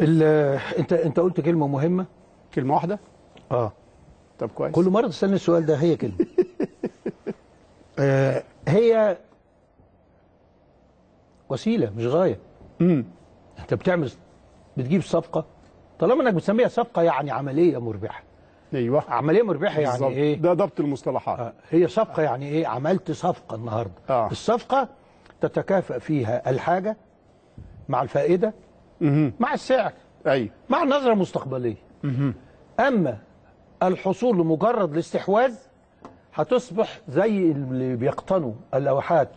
انت انت قلت كلمه مهمه كلمه واحده اه طب كويس كل مره تستنى السؤال ده هي كلمه آه هي وسيله مش غايه امم انت بتعمل بتجيب صفقه طالما انك بتسميها صفقه يعني عمليه مربحه ايوه عمليه مربحه يعني بالزبط. ايه ده ضبط المصطلحات آه. هي صفقه آه. يعني ايه عملت صفقه النهارده آه. الصفقه تتكافئ فيها الحاجه مع الفائده مع السعر أيوة. مع نظرة مستقبلية أما الحصول لمجرد الاستحواذ هتصبح زي اللي بيقتنوا اللوحات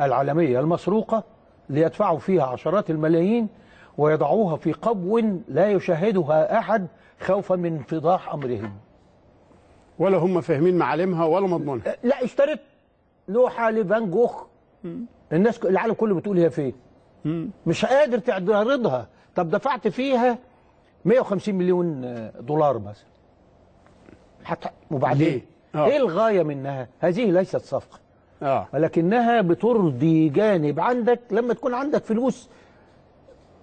العالمية المسروقة ليدفعوا فيها عشرات الملايين ويضعوها في قبو لا يشاهدها أحد خوفا من انفضاح أمرهم ولا هم فاهمين معالمها ولا مضمونها لا اشتريت لوحة لفان جوخ الناس العالم كله بتقول هي فين مش قادر تعرضها طب دفعت فيها 150 مليون آه، دولار مثلا حتى وبعدين آه. ايه الغايه منها هذه ليست صفقه آه. ولكنها بترضي جانب عندك لما تكون عندك فلوس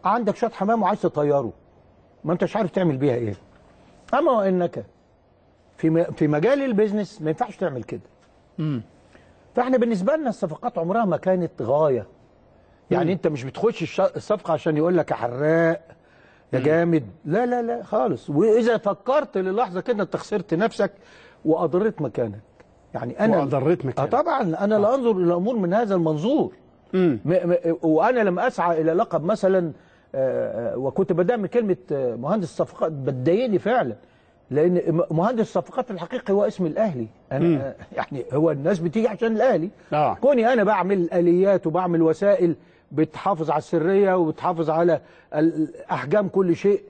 عندك شط حمام وعايز تطيره ما انتش عارف تعمل بيها ايه اما وانك في في مجال البيزنس ما ينفعش تعمل كده امم فاحنا بالنسبه لنا الصفقات عمرها ما كانت غايه يعني انت مش بتخش الصفقه عشان يقول لك يا حراق يا جامد لا لا لا خالص واذا فكرت للحظه كده انت خسرت نفسك واضريت مكانك يعني انا واضريت مكانك اه طبعا انا آه. لا انظر الى الامور من هذا المنظور م م وانا لما اسعى الى لقب مثلا آه، آه، وكنت بدأ من كلمه آه، مهندس صفقات بتضايقني فعلا لان مهندس صفقات الحقيقي هو اسم الاهلي انا م. يعني هو الناس بتيجي عشان الاهلي آه. كوني انا بعمل اليات وبعمل وسائل بتحافظ على السريه وبتحافظ على احجام كل شيء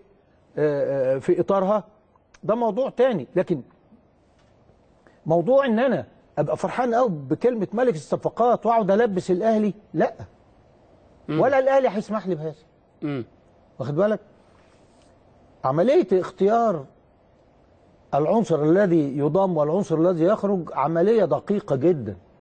آه، آه، في اطارها ده موضوع تاني لكن موضوع ان انا ابقى فرحان قوي بكلمه ملك الصفقات واقعد البس الاهلي لا ولا الاهلي هيسمح لي بهذا واخد بالك عمليه اختيار العنصر الذي يضم والعنصر الذي يخرج عمليه دقيقه جدا